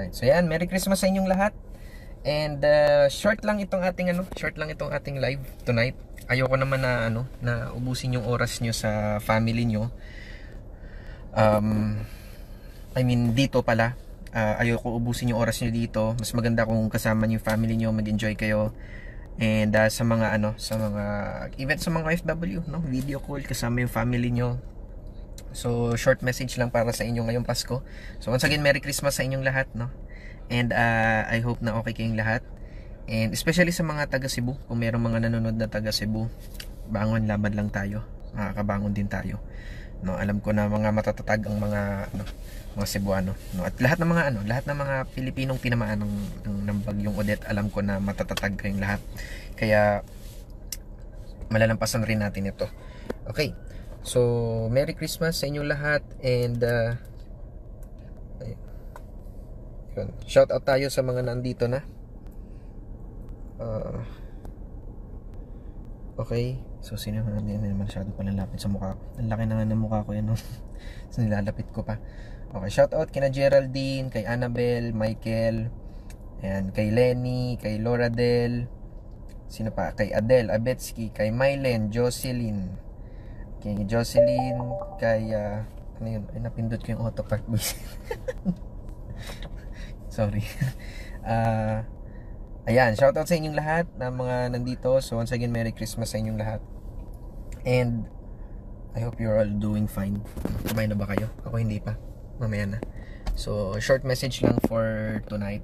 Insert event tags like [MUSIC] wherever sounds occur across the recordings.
Alright, so yan, Merry Christmas sa inyong lahat. And uh, short lang itong ating ano, short lang itong ating live tonight. Ayoko naman na ano, na ubusin yung oras nyo sa family nyo. Um, I mean dito pala. Uh, ayoko ubusin yung oras nyo dito. Mas maganda kung kasama niyo yung family nyo, mag-enjoy kayo. And uh, sa mga ano, sa mga event sa mga FW, no, video call kasama yung family nyo So, short message lang para sa inyo ngayong Pasko. So, once again, Merry Christmas sa inyong lahat, no? And uh, I hope na okay kayong lahat. And especially sa mga taga Cebu, kung mayroong mga nanonood na taga Cebu, bangon laban lang tayo. Makakabangon din tayo. No, alam ko na mga matatatag ang mga ano, mga Cebuano. No, at lahat ng mga ano, lahat ng mga Pilipinong tinamaan ng, ng, ng bagyong Odette, alam ko na matatatag kayong lahat. Kaya malalampasan rin natin ito. Okay, So, Merry Christmas sa inyo lahat and uh, yun. Shout out tayo sa mga nandito na. Uh, okay. So, sino naman hindi naman masyado lapit sa mukha ko. Ang laki na nga ng mukha ko yan. No? [LAUGHS] so, nilalapit ko pa. Okay, shout out kina Geraldine, kay Annabel, Michael, and kay Lenny, kay Laura Del, sino pa? Kay Adel, Abetsky, kay Mylen, Jocelyn, kay Jocelyn, kay uh, ano yun, ay napindot ko yung auto park [LAUGHS] Sorry. uh, [LAUGHS] ayan, shoutout sa inyong lahat na mga nandito. So once again, Merry Christmas sa inyong lahat. And I hope you're all doing fine. Kumain na ba kayo? Ako hindi pa. Mamaya na. So short message lang for tonight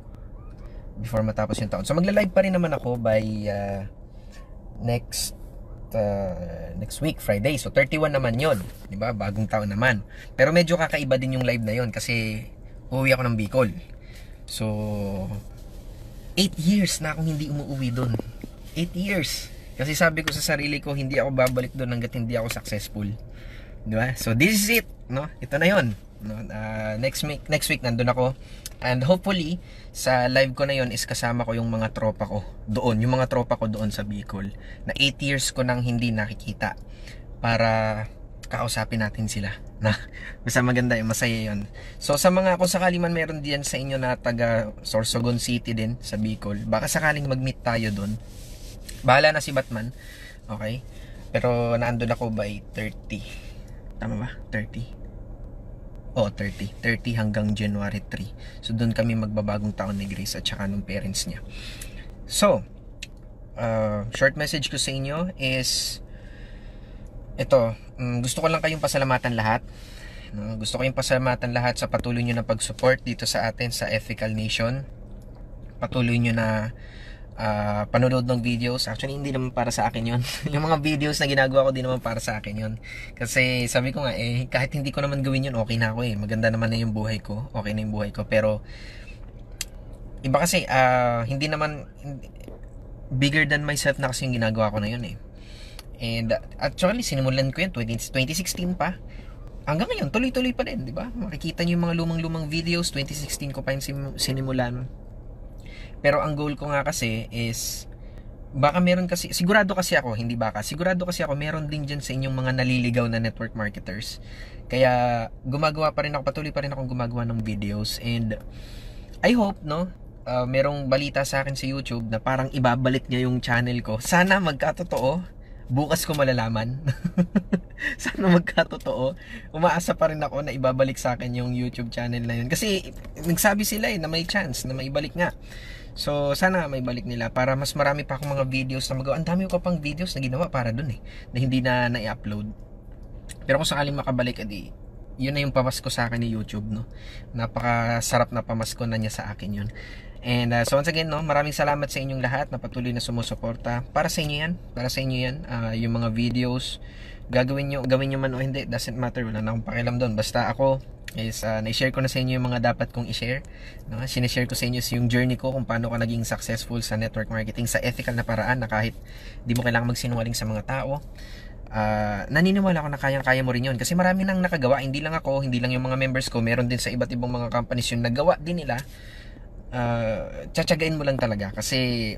before matapos yung taon. So magla-live pa rin naman ako by uh, next uh, next week, Friday. So 31 naman 'yon, 'di ba? Bagong taon naman. Pero medyo kakaiba din yung live na 'yon kasi uuwi ako ng Bicol. So 8 years na akong hindi umuwi doon. 8 years. Kasi sabi ko sa sarili ko, hindi ako babalik doon hanggat hindi ako successful. 'Di ba? So this is it, no? Ito na 'yon no? Uh, next week next week nandoon ako. And hopefully sa live ko na yon is kasama ko yung mga tropa ko doon, yung mga tropa ko doon sa Bicol na 8 years ko nang hindi nakikita para kausapin natin sila na [LAUGHS] basta maganda yung masaya yon so sa mga kung sakali man meron diyan sa inyo na taga Sorsogon City din sa Bicol baka sakaling mag-meet tayo doon bahala na si Batman okay pero naandun ako by 30 tama ba 30 Oo, oh, 30. 30 hanggang January 3. So, doon kami magbabagong taon ni Grace at saka ng parents niya. So, uh, short message ko sa inyo is, ito, um, mm, gusto ko lang kayong pasalamatan lahat. No? Gusto ko yung pasalamatan lahat sa patuloy nyo na pag-support dito sa atin sa Ethical Nation. Patuloy nyo na uh, panonood ng videos. Actually, hindi naman para sa akin yon [LAUGHS] yung mga videos na ginagawa ko, hindi naman para sa akin yon Kasi sabi ko nga, eh, kahit hindi ko naman gawin yun, okay na ako eh. Maganda naman na yung buhay ko. Okay na yung buhay ko. Pero, iba kasi, uh, hindi naman, bigger than myself na kasi yung ginagawa ko na yun eh. And actually, sinimulan ko yun 20, 2016 pa. Hanggang ngayon, tuloy-tuloy pa din, di ba? Makikita niyo yung mga lumang-lumang videos, 2016 ko pa yung sim- sinimulan pero ang goal ko nga kasi is baka meron kasi sigurado kasi ako, hindi baka. Sigurado kasi ako meron din diyan sa inyong mga naliligaw na network marketers. Kaya gumagawa pa rin ako, patuloy pa rin akong gumagawa ng videos and I hope no, uh, merong balita sa akin sa YouTube na parang ibabalik niya yung channel ko. Sana magkatotoo bukas ko malalaman. [LAUGHS] Sana magkatotoo. Umaasa pa rin ako na ibabalik sa akin yung YouTube channel na yun. Kasi nagsabi sila eh na may chance na maibalik nga. So, sana may balik nila para mas marami pa akong mga videos na magawa. Ang dami ko pang videos na ginawa para dun eh, na hindi na na-upload. Pero kung sakaling makabalik, edi, yun na yung pamasko sa akin ni YouTube, no? Napakasarap na pamasko na niya sa akin yun. And uh, so once again, no, maraming salamat sa inyong lahat na patuloy na sumusuporta. Para sa inyo yan, para sa inyo yan, uh, yung mga videos, gagawin nyo, gawin nyo man o hindi, doesn't matter, wala na akong pakialam doon. Basta ako, is uh, na-share ko na sa inyo yung mga dapat kong i-share. No? Sinishare ko sa inyo yung journey ko kung paano ka naging successful sa network marketing sa ethical na paraan na kahit di mo kailangan magsinungaling sa mga tao. Uh, naniniwala ako na kayang-kaya mo rin yun kasi marami nang nakagawa, hindi lang ako, hindi lang yung mga members ko, meron din sa iba't ibang mga companies yung nagawa din nila. Uh, tsatsagain mo lang talaga kasi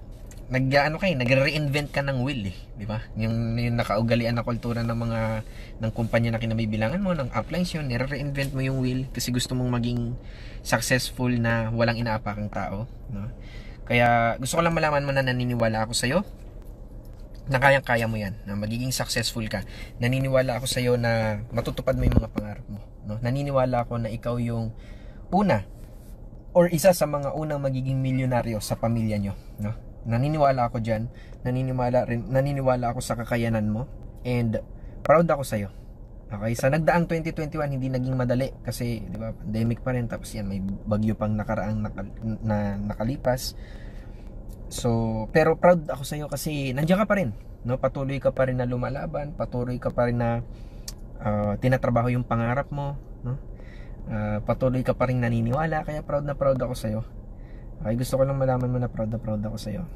nag ano kay, eh, nagre-reinvent ka ng wheel eh, di ba? Yung, yung nakaugalian na kultura ng mga ng kumpanya na kinabibilangan mo, ng uplines yun, nire-reinvent mo yung will kasi gusto mong maging successful na walang inaapakang tao, no? Kaya gusto ko lang malaman mo na naniniwala ako sa iyo na kayang-kaya mo yan, na magiging successful ka. Naniniwala ako sa iyo na matutupad mo yung mga pangarap mo, no? Naniniwala ako na ikaw yung una or isa sa mga unang magiging milyonaryo sa pamilya nyo, no? Naniniwala ako dyan. Naniniwala, rin, naniniwala ako sa kakayanan mo. And proud ako sa'yo. Okay, sa nagdaang 2021 hindi naging madali kasi 'di ba pandemic pa rin tapos yan may bagyo pang nakaraang nakal na nakalipas. So, pero proud ako sa iyo kasi nandiyan ka pa rin, no? Patuloy ka pa rin na lumalaban, patuloy ka pa rin na uh, tinatrabaho yung pangarap mo, no? Uh, patuloy ka pa rin naniniwala kaya proud na proud ako sa iyo. Okay, gusto ko lang malaman mo na proud na proud ako sa iyo.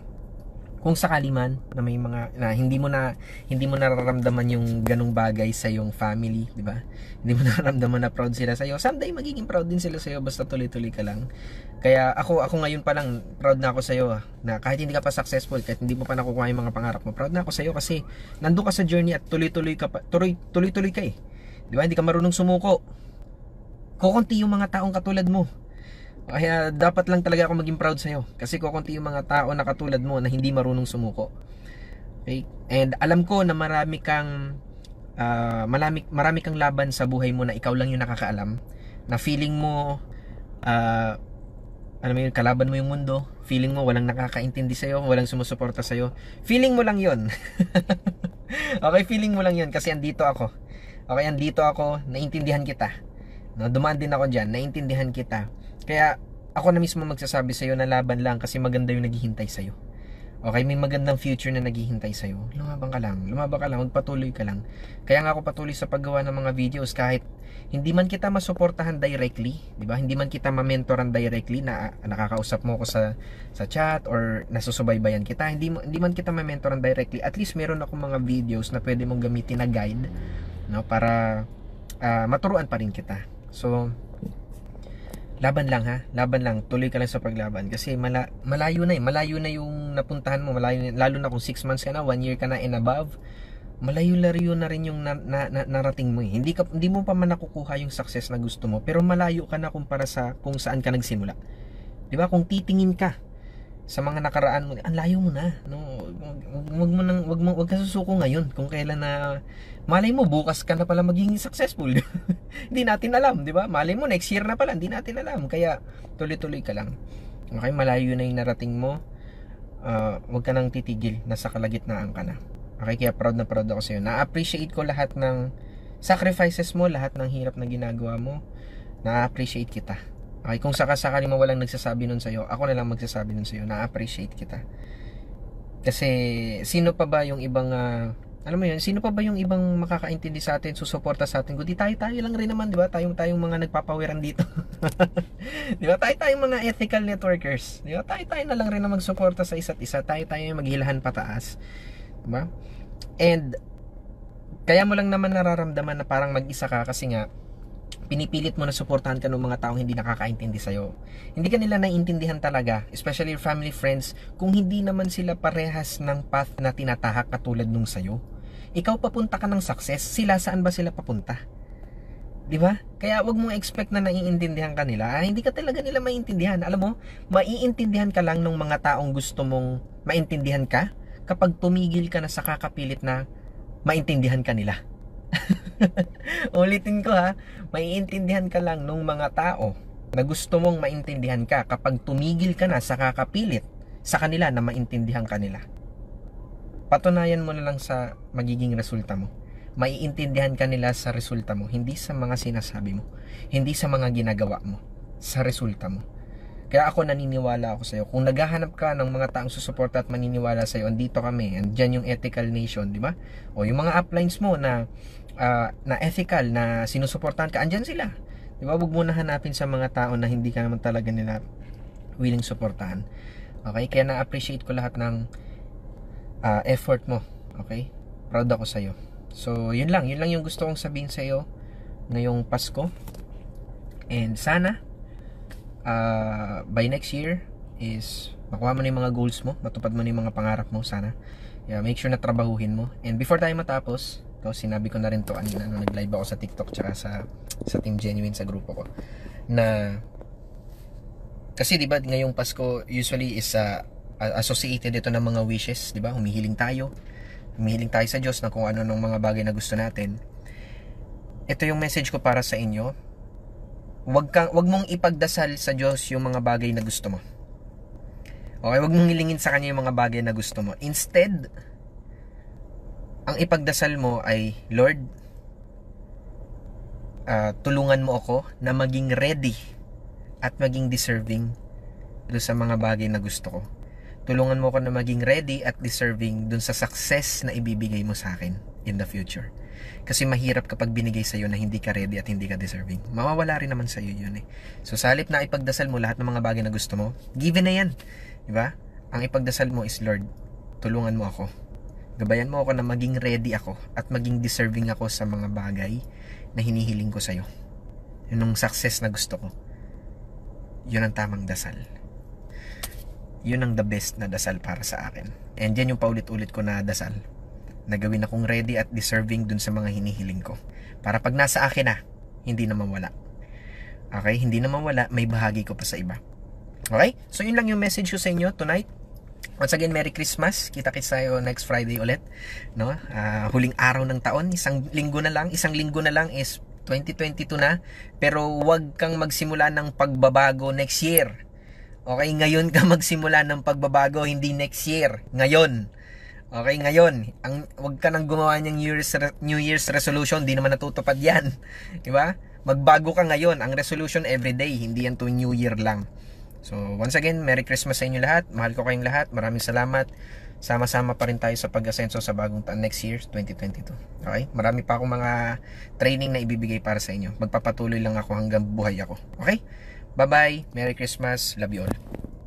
Kung sakali man na may mga na hindi mo na hindi mo nararamdaman yung ganung bagay sa yung family, di ba? Hindi mo [LAUGHS] nararamdaman na proud sila sa iyo. Someday magiging proud din sila sa iyo basta tuloy-tuloy ka lang. Kaya ako ako ngayon pa lang proud na ako sa iyo ah, na kahit hindi ka pa successful, kahit hindi mo pa nakukuha yung mga pangarap mo, proud na ako sa iyo kasi nandoon ka sa journey at tuloy-tuloy ka pa, tuloy, tuloy-tuloy ka eh. Di ba? Hindi ka marunong sumuko. Kokonti yung mga taong katulad mo kaya dapat lang talaga ako maging proud sa'yo. Kasi kukunti yung mga tao na katulad mo na hindi marunong sumuko. Okay? And alam ko na marami kang uh, ah, marami, marami kang laban sa buhay mo na ikaw lang yung nakakaalam. Na feeling mo uh, alam mo yun, kalaban mo yung mundo. Feeling mo walang nakakaintindi sa'yo, walang sumusuporta sa'yo. Feeling mo lang yon [LAUGHS] okay, feeling mo lang yon kasi andito ako. Okay, andito ako, naintindihan kita. No, dumaan din ako dyan, naintindihan kita kaya ako na mismo magsasabi sa'yo na laban lang kasi maganda yung naghihintay sa iyo. Okay, may magandang future na naghihintay sa iyo. Lumabang ka lang, lumabang ka lang, magpatuloy ka lang. Kaya nga ako patuloy sa paggawa ng mga videos kahit hindi man kita masuportahan directly, di ba? Hindi man kita ma-mentoran directly na ah, nakakausap mo ako sa sa chat or nasusubaybayan kita. Hindi hindi man kita ma-mentoran directly. At least meron ako mga videos na pwede mong gamitin na guide, no, para uh, maturuan pa rin kita. So, laban lang ha laban lang tuloy ka lang sa paglaban kasi mala, malayo na eh malayo na yung napuntahan mo malayo na, lalo na kung 6 months ka na 1 year ka na and above malayo lariyo na rin yung na, na, na, narating mo eh. Hindi, ka, hindi mo pa man nakukuha yung success na gusto mo, pero malayo ka na kumpara sa kung saan ka nagsimula. 'Di ba? Kung titingin ka sa mga nakaraan mo, ang layo mo na. No, wag, wag mo nang wag mo wag ka susuko ngayon kung kailan na malay mo bukas ka na pala magiging successful. [LAUGHS] hindi natin alam, 'di ba? Malay mo next year na pala, hindi natin alam. Kaya tuloy-tuloy ka lang. Okay, malayo na 'yung narating mo. Uh, wag ka nang titigil, nasa kalagitnaan ka na. Okay, kaya proud na proud ako sa iyo. Na-appreciate ko lahat ng sacrifices mo, lahat ng hirap na ginagawa mo. Na-appreciate kita. Okay, kung sakasakali mo walang nagsasabi nun sa'yo, ako na lang magsasabi nun sa'yo, na-appreciate kita. Kasi, sino pa ba yung ibang, uh, alam mo yun, sino pa ba yung ibang makakaintindi sa atin, susuporta sa atin? Kundi tayo-tayo lang rin naman, di ba? Tayong-tayong mga nagpapawiran dito. [LAUGHS] di ba? Tayo-tayong mga ethical networkers. Di ba? Tayo-tayo na lang rin na magsuporta sa isa't isa. Tayo-tayo yung maghilahan pataas. Di ba? And, kaya mo lang naman nararamdaman na parang mag-isa ka kasi nga, pinipilit mo na suportahan ka ng mga taong hindi nakakaintindi sa'yo. Hindi ka nila naiintindihan talaga, especially your family friends, kung hindi naman sila parehas ng path na tinatahak katulad nung sa'yo. Ikaw papunta ka ng success, sila saan ba sila papunta? 'di ba? Kaya 'wag mong expect na naiintindihan ka nila. Ah, hindi ka talaga nila maiintindihan. Alam mo, maiintindihan ka lang ng mga taong gusto mong maintindihan ka kapag tumigil ka na sa kakapilit na maintindihan ka nila. [LAUGHS] Ulitin ko ha, maiintindihan ka lang ng mga tao na gusto mong maintindihan ka kapag tumigil ka na sa kakapilit sa kanila na maintindihan kanila. Patunayan mo na lang sa magiging resulta mo. Maiintindihan ka nila sa resulta mo, hindi sa mga sinasabi mo, hindi sa mga ginagawa mo, sa resulta mo. Kaya ako naniniwala ako sa'yo. Kung naghahanap ka ng mga taong susuporta at maniniwala sa'yo, andito kami. Andiyan yung ethical nation, di ba? O yung mga uplines mo na uh, na ethical na sinusuportahan ka andyan sila di ba wag mo hanapin sa mga tao na hindi ka naman talaga nila willing suportahan okay kaya na-appreciate ko lahat ng uh, effort mo okay proud ako sa iyo so yun lang yun lang yung gusto kong sabihin sa iyo ngayong Pasko and sana uh, by next year is makuha mo na yung mga goals mo matupad mo na yung mga pangarap mo sana yeah, make sure na trabahuhin mo and before tayo matapos to sinabi ko na rin to kanina nung naglive ako sa TikTok tsaka sa sa Team Genuine sa grupo ko na kasi 'di ba ngayong Pasko usually is uh, associated ito ng mga wishes, 'di ba? Humihiling tayo. Humihiling tayo sa Diyos na kung ano ng mga bagay na gusto natin. Ito yung message ko para sa inyo. Huwag kang wag mong ipagdasal sa Diyos yung mga bagay na gusto mo. Okay, wag mong hilingin sa kanya yung mga bagay na gusto mo. Instead, ang ipagdasal mo ay, Lord, uh, tulungan mo ako na maging ready at maging deserving do sa mga bagay na gusto ko. Tulungan mo ako na maging ready at deserving dun sa success na ibibigay mo sa akin in the future. Kasi mahirap kapag binigay sa iyo na hindi ka ready at hindi ka deserving. Mawawala rin naman sa iyo yun eh. So salip na ipagdasal mo lahat ng mga bagay na gusto mo, given na yan. di ba Ang ipagdasal mo is, Lord, tulungan mo ako Gabayan mo ako na maging ready ako at maging deserving ako sa mga bagay na hinihiling ko sa'yo. Yun ang success na gusto ko. Yun ang tamang dasal. Yun ang the best na dasal para sa akin. And yan yung paulit-ulit ko na dasal. Nagawin akong ready at deserving dun sa mga hinihiling ko. Para pag nasa akin na, hindi na mawala. Okay? Hindi na mawala, may bahagi ko pa sa iba. Okay? So yun lang yung message ko sa inyo tonight. Once again, Merry Christmas. Kita-kits tayo next Friday ulit. No? Uh, huling araw ng taon. Isang linggo na lang. Isang linggo na lang is 2022 na. Pero wag kang magsimula ng pagbabago next year. Okay, ngayon ka [LAUGHS] magsimula ng pagbabago, hindi next year. Ngayon. Okay, ngayon. Ang, wag ka nang gumawa ng New Year's, New Year's resolution. Di naman natutupad [LAUGHS] yan. Di ba? Magbago ka ngayon. Ang resolution everyday, hindi yan to New Year lang. So, once again, Merry Christmas sa inyo lahat. Mahal ko kayong lahat. Maraming salamat. Sama-sama pa rin tayo sa pag-asenso sa bagong taon next year, 2022. Okay? Marami pa akong mga training na ibibigay para sa inyo. Magpapatuloy lang ako hanggang buhay ako. Okay? Bye-bye. Merry Christmas. Love you all.